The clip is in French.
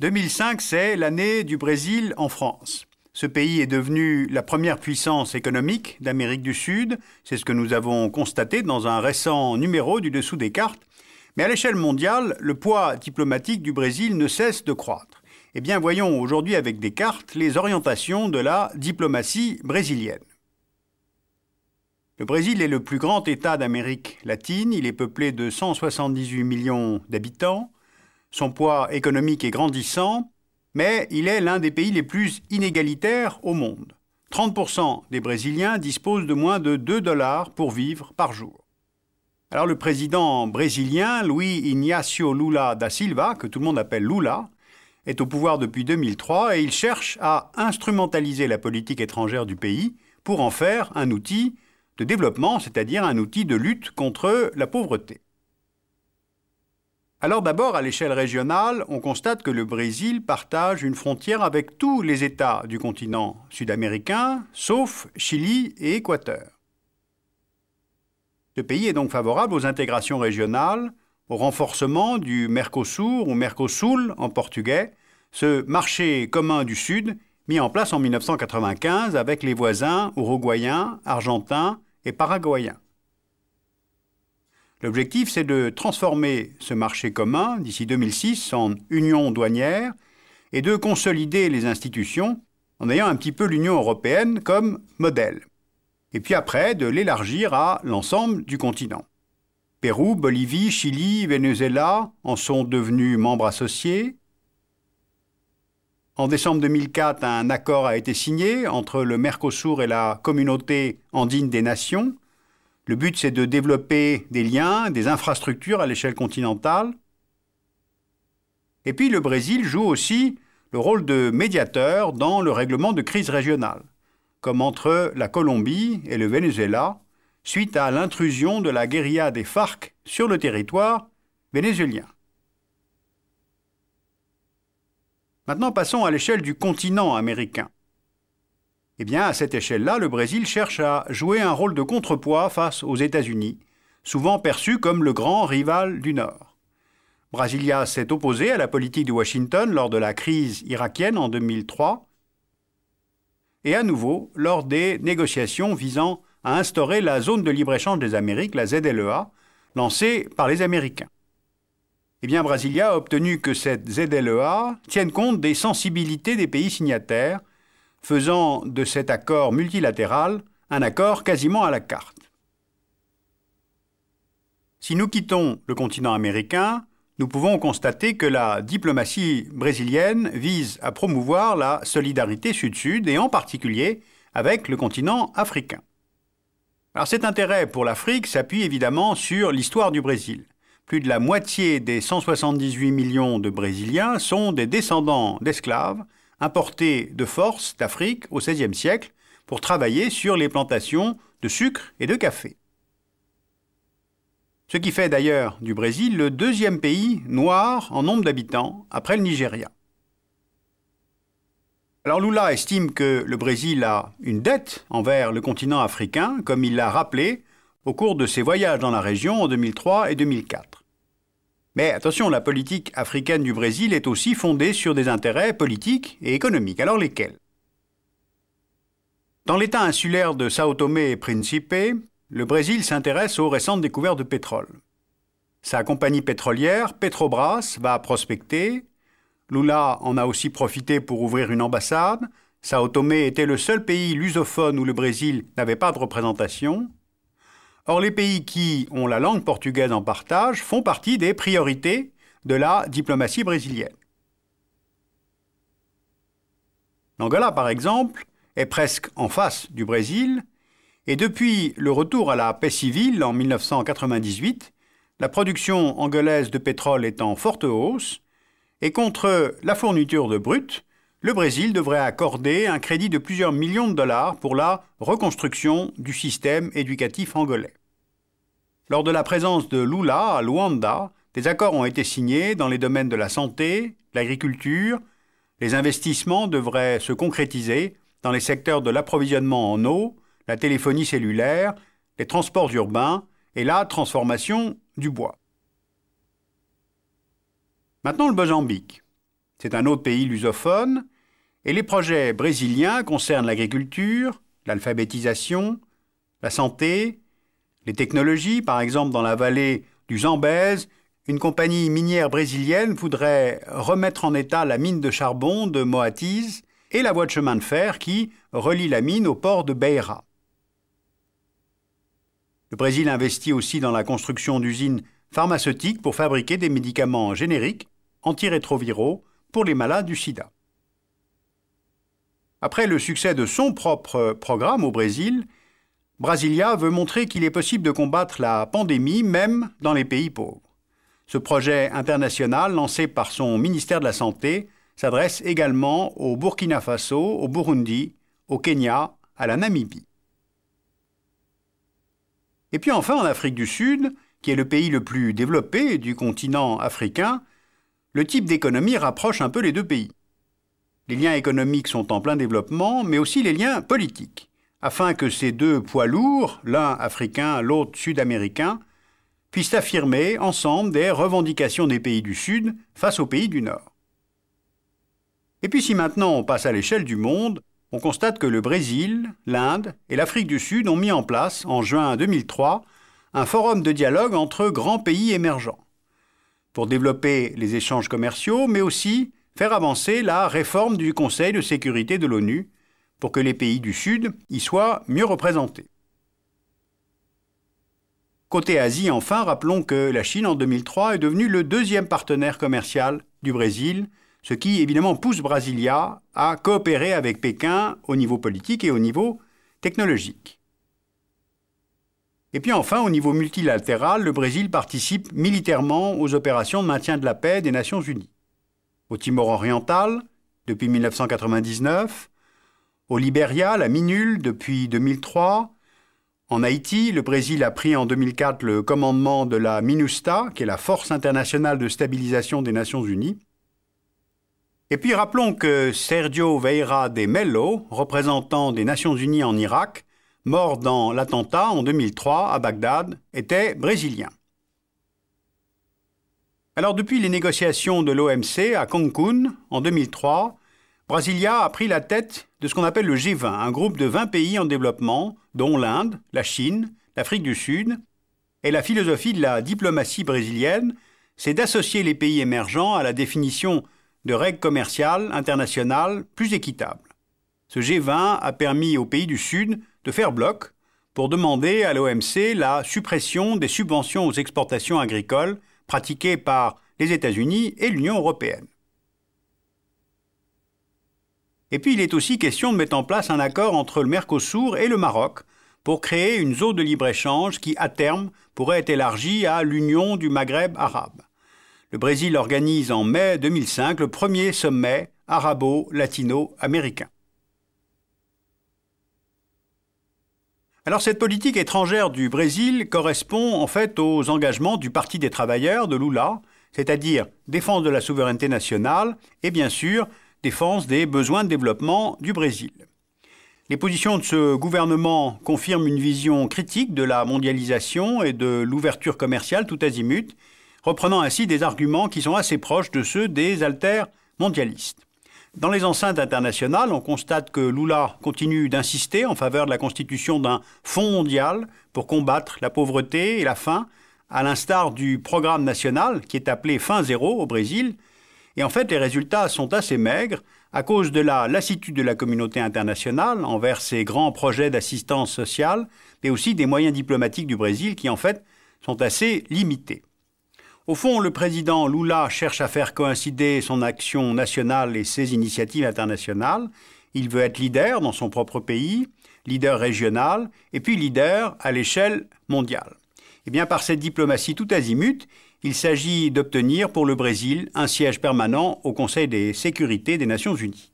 2005, c'est l'année du Brésil en France. Ce pays est devenu la première puissance économique d'Amérique du Sud, c'est ce que nous avons constaté dans un récent numéro du dessous des cartes, mais à l'échelle mondiale, le poids diplomatique du Brésil ne cesse de croître. Eh bien voyons aujourd'hui avec des cartes les orientations de la diplomatie brésilienne. Le Brésil est le plus grand État d'Amérique latine, il est peuplé de 178 millions d'habitants, son poids économique est grandissant, mais il est l'un des pays les plus inégalitaires au monde. 30% des Brésiliens disposent de moins de 2 dollars pour vivre par jour. Alors le président brésilien Luis Ignacio Lula da Silva, que tout le monde appelle Lula, est au pouvoir depuis 2003 et il cherche à instrumentaliser la politique étrangère du pays pour en faire un outil de développement, c'est-à-dire un outil de lutte contre la pauvreté. Alors d'abord, à l'échelle régionale, on constate que le Brésil partage une frontière avec tous les États du continent sud-américain, sauf Chili et Équateur. Ce pays est donc favorable aux intégrations régionales, au renforcement du Mercosur ou Mercosul en portugais, ce marché commun du Sud mis en place en 1995 avec les voisins uruguayens, argentins et paraguayens. L'objectif, c'est de transformer ce marché commun d'ici 2006 en union douanière et de consolider les institutions en ayant un petit peu l'Union européenne comme modèle. Et puis après, de l'élargir à l'ensemble du continent. Pérou, Bolivie, Chili, Venezuela en sont devenus membres associés. En décembre 2004, un accord a été signé entre le Mercosur et la communauté andine des nations le but, c'est de développer des liens, des infrastructures à l'échelle continentale. Et puis le Brésil joue aussi le rôle de médiateur dans le règlement de crise régionale, comme entre la Colombie et le Venezuela, suite à l'intrusion de la guérilla des FARC sur le territoire vénézuélien. Maintenant passons à l'échelle du continent américain. Eh bien, à cette échelle-là, le Brésil cherche à jouer un rôle de contrepoids face aux États-Unis, souvent perçu comme le grand rival du Nord. Brasilia s'est opposé à la politique de Washington lors de la crise irakienne en 2003 et à nouveau lors des négociations visant à instaurer la zone de libre-échange des Amériques, la ZLEA, lancée par les Américains. Eh bien, Brasilia a obtenu que cette ZLEA tienne compte des sensibilités des pays signataires faisant de cet accord multilatéral un accord quasiment à la carte. Si nous quittons le continent américain, nous pouvons constater que la diplomatie brésilienne vise à promouvoir la solidarité sud-sud et en particulier avec le continent africain. Alors cet intérêt pour l'Afrique s'appuie évidemment sur l'histoire du Brésil. Plus de la moitié des 178 millions de Brésiliens sont des descendants d'esclaves importés de force d'Afrique au XVIe siècle pour travailler sur les plantations de sucre et de café. Ce qui fait d'ailleurs du Brésil le deuxième pays noir en nombre d'habitants après le Nigeria. Alors Lula estime que le Brésil a une dette envers le continent africain, comme il l'a rappelé au cours de ses voyages dans la région en 2003 et 2004. Mais attention, la politique africaine du Brésil est aussi fondée sur des intérêts politiques et économiques. Alors lesquels Dans l'état insulaire de Sao Tomé et Principe, le Brésil s'intéresse aux récentes découvertes de pétrole. Sa compagnie pétrolière, Petrobras, va prospecter. Lula en a aussi profité pour ouvrir une ambassade. Sao Tomé était le seul pays lusophone où le Brésil n'avait pas de représentation. Or, les pays qui ont la langue portugaise en partage font partie des priorités de la diplomatie brésilienne. L'Angola, par exemple, est presque en face du Brésil, et depuis le retour à la paix civile en 1998, la production angolaise de pétrole est en forte hausse, et contre la fourniture de brut, le Brésil devrait accorder un crédit de plusieurs millions de dollars pour la reconstruction du système éducatif angolais. Lors de la présence de Lula à Luanda, des accords ont été signés dans les domaines de la santé, l'agriculture, les investissements devraient se concrétiser dans les secteurs de l'approvisionnement en eau, la téléphonie cellulaire, les transports urbains et la transformation du bois. Maintenant le Mozambique. C'est un autre pays lusophone et les projets brésiliens concernent l'agriculture, l'alphabétisation, la santé, les technologies, par exemple dans la vallée du Zambèze, une compagnie minière brésilienne voudrait remettre en état la mine de charbon de Moatiz et la voie de chemin de fer qui relie la mine au port de Beira. Le Brésil investit aussi dans la construction d'usines pharmaceutiques pour fabriquer des médicaments génériques antirétroviraux pour les malades du sida. Après le succès de son propre programme au Brésil, Brasilia veut montrer qu'il est possible de combattre la pandémie même dans les pays pauvres. Ce projet international lancé par son ministère de la Santé s'adresse également au Burkina Faso, au Burundi, au Kenya, à la Namibie. Et puis enfin en Afrique du Sud, qui est le pays le plus développé du continent africain, le type d'économie rapproche un peu les deux pays. Les liens économiques sont en plein développement, mais aussi les liens politiques, afin que ces deux poids lourds, l'un africain, l'autre sud-américain, puissent affirmer ensemble des revendications des pays du Sud face aux pays du Nord. Et puis si maintenant on passe à l'échelle du monde, on constate que le Brésil, l'Inde et l'Afrique du Sud ont mis en place, en juin 2003, un forum de dialogue entre grands pays émergents, pour développer les échanges commerciaux, mais aussi faire avancer la réforme du Conseil de sécurité de l'ONU pour que les pays du Sud y soient mieux représentés. Côté Asie, enfin, rappelons que la Chine en 2003 est devenue le deuxième partenaire commercial du Brésil, ce qui évidemment pousse Brasilia à coopérer avec Pékin au niveau politique et au niveau technologique. Et puis enfin, au niveau multilatéral, le Brésil participe militairement aux opérations de maintien de la paix des Nations Unies au Timor oriental depuis 1999, au Libéria, la Minule depuis 2003. En Haïti, le Brésil a pris en 2004 le commandement de la MINUSTA, qui est la Force internationale de stabilisation des Nations unies. Et puis rappelons que Sergio Veira de Mello, représentant des Nations unies en Irak, mort dans l'attentat en 2003 à Bagdad, était brésilien. Alors depuis les négociations de l'OMC à Cancun en 2003, Brasilia a pris la tête de ce qu'on appelle le G20, un groupe de 20 pays en développement, dont l'Inde, la Chine, l'Afrique du Sud. Et la philosophie de la diplomatie brésilienne, c'est d'associer les pays émergents à la définition de règles commerciales internationales plus équitables. Ce G20 a permis aux pays du Sud de faire bloc pour demander à l'OMC la suppression des subventions aux exportations agricoles pratiquée par les États-Unis et l'Union européenne. Et puis il est aussi question de mettre en place un accord entre le Mercosur et le Maroc pour créer une zone de libre-échange qui, à terme, pourrait être élargie à l'Union du Maghreb arabe. Le Brésil organise en mai 2005 le premier sommet arabo-latino-américain. Alors cette politique étrangère du Brésil correspond en fait aux engagements du Parti des travailleurs de Lula, c'est-à-dire défense de la souveraineté nationale et bien sûr défense des besoins de développement du Brésil. Les positions de ce gouvernement confirment une vision critique de la mondialisation et de l'ouverture commerciale tout azimut, reprenant ainsi des arguments qui sont assez proches de ceux des altères mondialistes. Dans les enceintes internationales, on constate que Lula continue d'insister en faveur de la constitution d'un fonds mondial pour combattre la pauvreté et la faim, à l'instar du programme national qui est appelé Fin Zéro au Brésil. Et en fait, les résultats sont assez maigres à cause de la lassitude de la communauté internationale envers ces grands projets d'assistance sociale, mais aussi des moyens diplomatiques du Brésil qui, en fait, sont assez limités. Au fond, le président Lula cherche à faire coïncider son action nationale et ses initiatives internationales. Il veut être leader dans son propre pays, leader régional, et puis leader à l'échelle mondiale. Et eh bien, par cette diplomatie tout azimut, il s'agit d'obtenir pour le Brésil un siège permanent au Conseil des sécurités des Nations Unies.